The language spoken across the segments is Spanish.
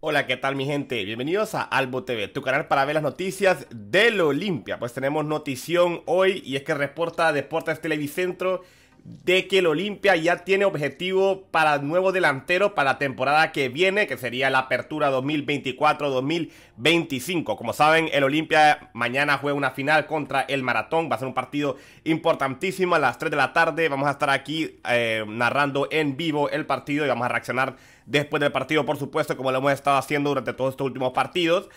Hola, ¿qué tal mi gente? Bienvenidos a Albo TV, tu canal para ver las noticias del Olimpia. Pues tenemos notición hoy y es que reporta Deportes Televicentro de que el Olimpia ya tiene objetivo para nuevo delantero para la temporada que viene, que sería la apertura 2024-2025. Como saben, el Olimpia mañana juega una final contra el Maratón, va a ser un partido importantísimo a las 3 de la tarde. Vamos a estar aquí eh, narrando en vivo el partido y vamos a reaccionar después del partido, por supuesto, como lo hemos estado haciendo durante todos estos últimos partidos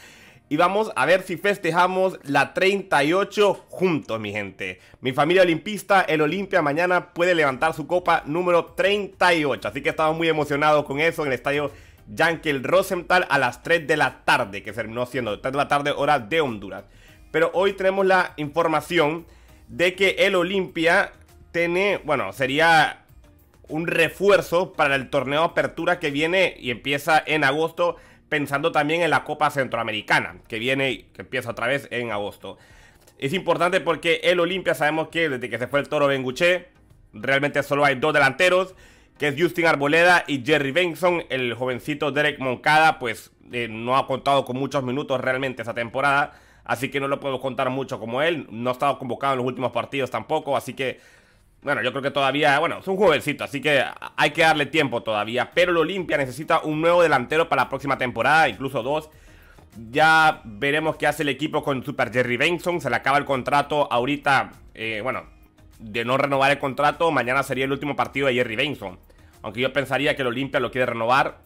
y vamos a ver si festejamos la 38 juntos, mi gente. Mi familia olimpista, el Olimpia, mañana puede levantar su copa número 38. Así que estamos muy emocionados con eso en el estadio Yankel Rosenthal a las 3 de la tarde, que terminó siendo 3 de la tarde hora de Honduras. Pero hoy tenemos la información de que el Olimpia tiene, bueno, sería un refuerzo para el torneo apertura que viene y empieza en agosto pensando también en la Copa Centroamericana, que viene y que empieza otra vez en agosto. Es importante porque el Olimpia sabemos que desde que se fue el Toro Benguché, realmente solo hay dos delanteros, que es Justin Arboleda y Jerry Benson. El jovencito Derek Moncada, pues eh, no ha contado con muchos minutos realmente esa temporada, así que no lo puedo contar mucho como él. No ha estado convocado en los últimos partidos tampoco, así que bueno, yo creo que todavía, bueno, es un jovencito, así que hay que darle tiempo todavía. Pero el Olimpia necesita un nuevo delantero para la próxima temporada, incluso dos. Ya veremos qué hace el equipo con Super Jerry Benson. Se le acaba el contrato ahorita, eh, bueno, de no renovar el contrato. Mañana sería el último partido de Jerry Benson. Aunque yo pensaría que el Olimpia lo quiere renovar.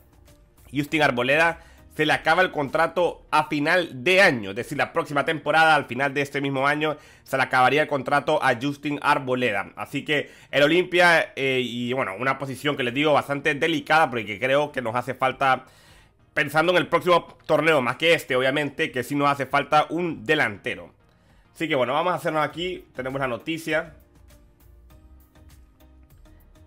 Justin Arboleda se le acaba el contrato a final de año. Es decir, la próxima temporada, al final de este mismo año, se le acabaría el contrato a Justin Arboleda. Así que el Olimpia, eh, y bueno, una posición que les digo bastante delicada, porque creo que nos hace falta, pensando en el próximo torneo, más que este, obviamente, que sí nos hace falta un delantero. Así que bueno, vamos a hacernos aquí, tenemos la noticia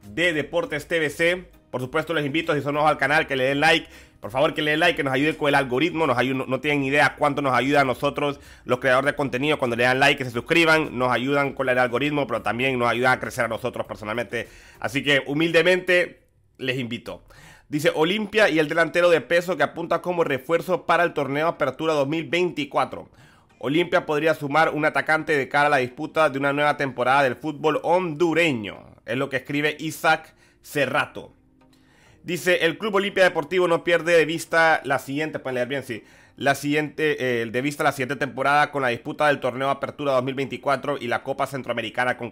de Deportes TVC. Por supuesto, les invito, si son nuevos al canal, que le den like por favor que le like, que nos ayude con el algoritmo. Nos no, tienen idea cuánto nos ayuda a nosotros, los creadores de contenido, cuando le dan like, que se suscriban. Nos ayudan con el algoritmo, pero también nos ayuda a crecer a nosotros personalmente. Así que humildemente les invito. Dice Olimpia y el delantero de peso que apunta como refuerzo para el torneo Apertura 2024. Olimpia podría sumar un atacante de cara a la disputa de una nueva temporada del fútbol hondureño. Es lo que escribe Isaac Cerrato. Dice, el Club Olimpia Deportivo no pierde de vista la siguiente, pueden leer bien, la siguiente, eh, de vista la temporada con la disputa del torneo Apertura 2024 y la Copa Centroamericana con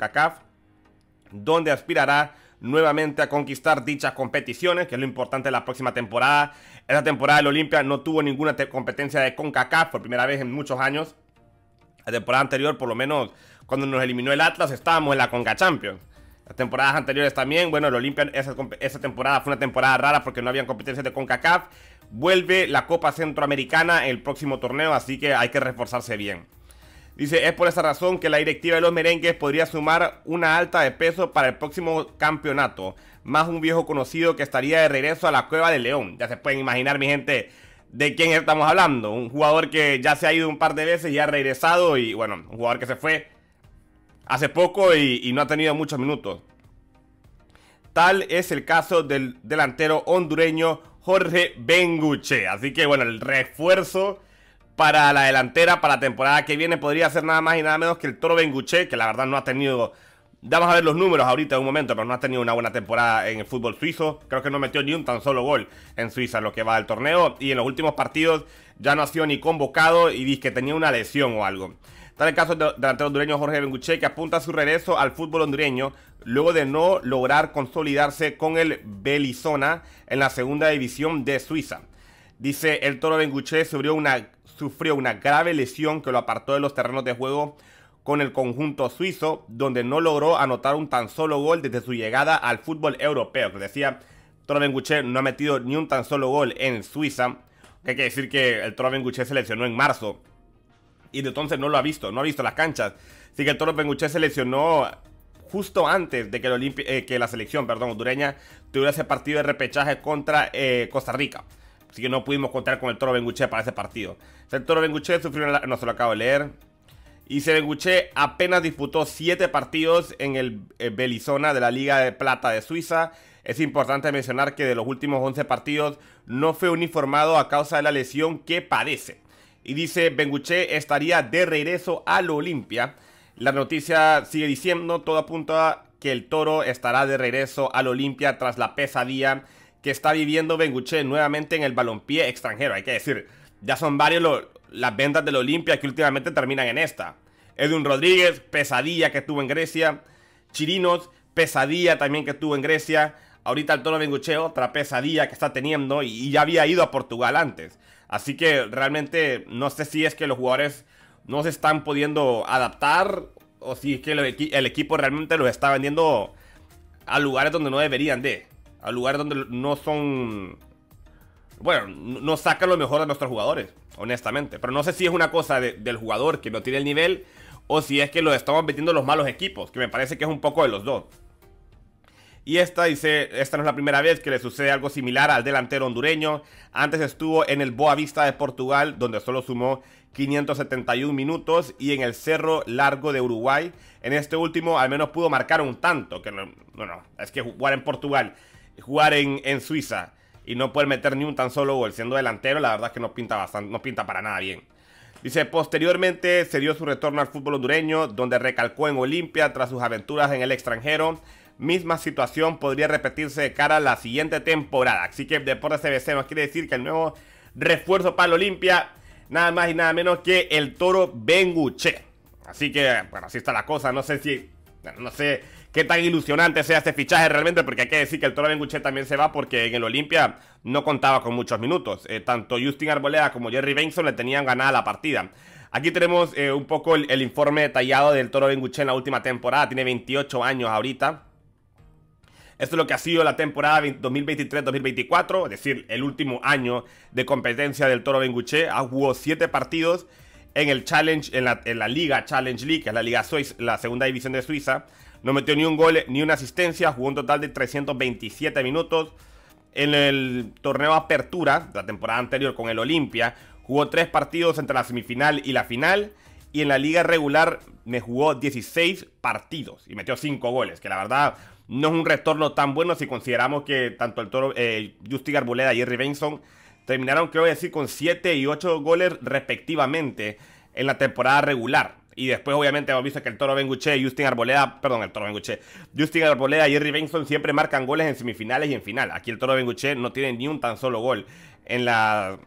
donde aspirará nuevamente a conquistar dichas competiciones, que es lo importante de la próxima temporada. Esa temporada el Olimpia no tuvo ninguna competencia de CONCACAF por primera vez en muchos años. La temporada anterior, por lo menos cuando nos eliminó el Atlas, estábamos en la CONCACHAMPIONS. Champions. Las temporadas anteriores también, bueno, el Olimpia esa, temporada fue una temporada rara porque no habían competencias de CONCACAF. Vuelve la Copa Centroamericana el próximo torneo, así que hay que reforzarse bien. Dice, es por esa razón que la directiva de los merengues podría sumar una alta de peso para el próximo campeonato. Más un viejo conocido que estaría de regreso a la cueva de León. Ya se pueden imaginar, mi gente, de quién estamos hablando. Un jugador que ya se ha ido un par de veces y ha regresado y bueno, un jugador que se fue hace poco y, no ha tenido muchos minutos. Tal es el caso del delantero hondureño Jorge Benguche. Así que bueno, el refuerzo para la delantera para la temporada que viene podría ser nada más y nada menos que el Toro Benguche, que la verdad no ha tenido... Vamos a ver los números ahorita en un momento, pero no ha tenido una buena temporada en el fútbol suizo. Creo que no metió ni un tan solo gol en Suiza, lo que va al torneo. Y en los últimos partidos ya no ha sido ni convocado y dice que tenía una lesión o algo. Tal el caso del delantero hondureño Jorge Benguche, que apunta a su regreso al fútbol hondureño luego de no lograr consolidarse con el Belizona en la segunda división de Suiza. Dice el toro Benguche sufrió una, sufrió una grave lesión que lo apartó de los terrenos de juego con el conjunto suizo, donde no logró anotar un tan solo gol desde su llegada al fútbol europeo. Que decía, Toro Benguche no ha metido ni un tan solo gol en Suiza. hay que decir que el Toro Benguche se lesionó en marzo y de entonces no lo ha visto, no ha visto las canchas. Así que el Toro Benguche se lesionó justo antes de eh, que, la selección perdón, hondureña tuviera ese partido de repechaje contra eh, Costa Rica. Así que no pudimos contar con el Toro Benguche para ese partido. El Toro Benguche sufrió, no se lo acabo de leer. Y Benguche apenas disputó 7 partidos en el, el eh, Belizona de la Liga de Plata de Suiza. Es importante mencionar que de los últimos 11 partidos no fue uniformado a causa de la lesión que padece. Y dice, Benguche estaría de regreso al Olimpia. La noticia sigue diciendo, todo apunta que el toro estará de regreso al Olimpia tras la pesadilla que está viviendo Benguche nuevamente en el balompié extranjero. Hay que decir, ya son varios las ventas del Olimpia que últimamente terminan en esta. Edwin Rodríguez, pesadilla que tuvo en Grecia. Chirinos, pesadilla también que tuvo en Grecia. Ahorita el toro Benguche, otra pesadilla que está teniendo y ya había ido a Portugal antes. Así que realmente no sé si es que los jugadores no se están pudiendo adaptar o si es que el, equipo realmente los está vendiendo a lugares donde no deberían de, a lugares donde no son... Bueno, no sacan lo mejor de nuestros jugadores, honestamente. Pero no sé si es una cosa del jugador que no tiene el nivel o si es que los estamos metiendo los malos equipos, que me parece que es un poco de los dos. Y esta dice, esta no es la primera vez que le sucede algo similar al delantero hondureño. Antes estuvo en el Boavista de Portugal, donde solo sumó 571 minutos, y en el Cerro Largo de Uruguay. En este último al menos pudo marcar un tanto, que no, es que jugar en Portugal, jugar en, en, Suiza y no poder meter ni un tan solo gol siendo delantero, la verdad es que no pinta, bastante, no pinta para nada bien. Dice, posteriormente se dio su retorno al fútbol hondureño, donde recalcó en Olimpia tras sus aventuras en el extranjero misma situación podría repetirse de cara a la siguiente temporada. Así que Deportes CBC nos quiere decir que el nuevo refuerzo para el Olimpia, nada más y nada menos que el toro Benguche. Así que, bueno, así está la cosa. No sé si, no sé qué tan ilusionante sea este fichaje realmente, porque hay que decir que el toro Benguche también se va porque en el Olimpia no contaba con muchos minutos. Eh, tanto Justin Arboleda como Jerry Benson le tenían ganada la partida. Aquí tenemos eh, un poco el, informe detallado del Toro Benguche en la última temporada. Tiene 28 años ahorita. Esto es lo que ha sido la temporada 2023-2024, es decir, el último año de competencia del Toro Benguche. Ha jugado 7 partidos en el Challenge, en la, Liga Challenge League, que es la Liga Suiza, la segunda división de Suiza. No metió ni un gol ni una asistencia, jugó un total de 327 minutos. En el torneo Apertura, la temporada anterior con el Olimpia, jugó tres partidos entre la semifinal y la final. Y en la liga regular me jugó 16 partidos y metió 5 goles, que la verdad no es un retorno tan bueno si consideramos que tanto el toro, eh, Justin Arboleda y Jerry Benson terminaron, creo decir, con 7 y 8 goles respectivamente en la temporada regular. Y después, obviamente, hemos visto que el Toro Benguche y Justin Arboleda, perdón, el Toro Benguche, Justin Arboleda y Jerry Benson siempre marcan goles en semifinales y en final. Aquí el Toro Benguche no tiene ni un tan solo gol en, la,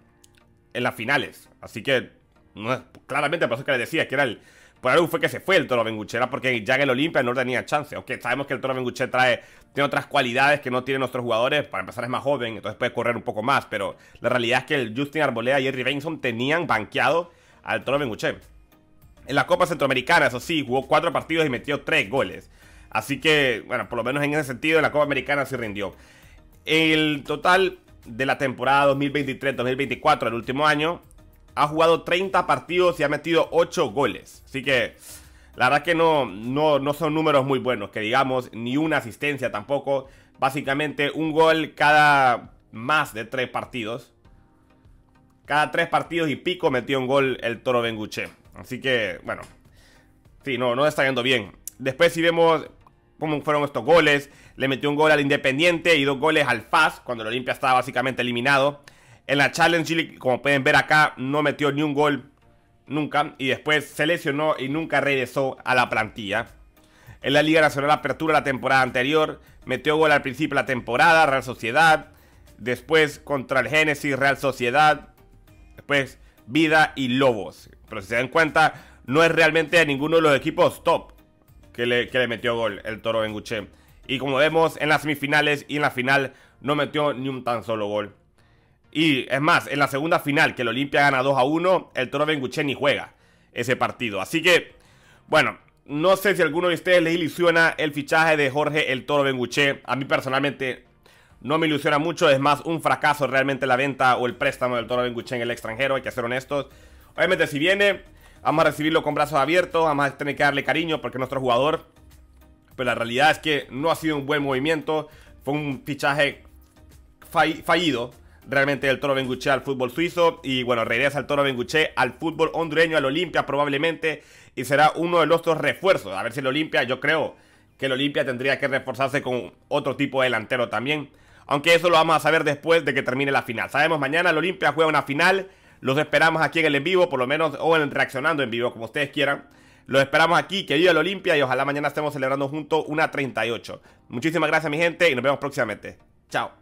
en las finales. Así que, no, claramente, por que les decía que era el, por algo fue que se fue el toro Benguche, porque ya en el Olimpia no tenía chance. Aunque sabemos que el toro Benguche trae, tiene otras cualidades que no tienen nuestros jugadores. Para empezar es más joven, entonces puede correr un poco más. Pero la realidad es que el Justin Arboleda y Jerry Benson tenían banqueado al toro Benguche. En la Copa Centroamericana, eso sí, jugó cuatro partidos y metió tres goles. Así que, bueno, por lo menos en ese sentido, en la Copa Americana sí rindió. El total de la temporada 2023-2024, el último año, ha jugado 30 partidos y ha metido 8 goles. Así que la verdad que no, no, son números muy buenos, que digamos, ni una asistencia tampoco. Básicamente un gol cada más de 3 partidos. Cada 3 partidos y pico metió un gol el Toro Benguche. Así que, bueno, sí, no, no está yendo bien. Después si vemos cómo fueron estos goles, le metió un gol al Independiente y dos goles al FAS, cuando el Olimpia estaba básicamente eliminado. En la Challenge League, como pueden ver acá, no metió ni un gol nunca. Y después se lesionó y nunca regresó a la plantilla. En la Liga Nacional Apertura la temporada anterior, metió gol al principio de la temporada, Real Sociedad. Después contra el Génesis, Real Sociedad. Después Vida y Lobos. Pero si se dan cuenta, no es realmente a ninguno de los equipos top que le, que le metió gol el Toro Benguche. Y como vemos en las semifinales y en la final, no metió ni un tan solo gol. Y es más, en la segunda final, que el Olimpia gana 2 a 1, el Toro Benguché ni juega ese partido. Así que, bueno, no sé si alguno de ustedes les ilusiona el fichaje de Jorge el Toro Benguche. A mí personalmente no me ilusiona mucho. Es más, un fracaso realmente la venta o el préstamo del Toro Benguche en el extranjero. Hay que ser honestos. Obviamente, si viene, vamos a recibirlo con brazos abiertos. Vamos a tener que darle cariño porque es nuestro jugador. Pero la realidad es que no ha sido un buen movimiento. Fue un fichaje fallido realmente el Toro Benguche al fútbol suizo y bueno, regresa al Toro Benguche al fútbol hondureño, al Olimpia probablemente y será uno de los dos refuerzos. A ver si el Olimpia, yo creo que el Olimpia tendría que reforzarse con otro tipo de delantero también. Aunque eso lo vamos a saber después de que termine la final. Sabemos, mañana el Olimpia juega una final. Los esperamos aquí en el en vivo, por lo menos, o en reaccionando en vivo, como ustedes quieran. Los esperamos aquí, que viva el Olimpia y ojalá mañana estemos celebrando juntos una 38. Muchísimas gracias, mi gente, y nos vemos próximamente. Chao.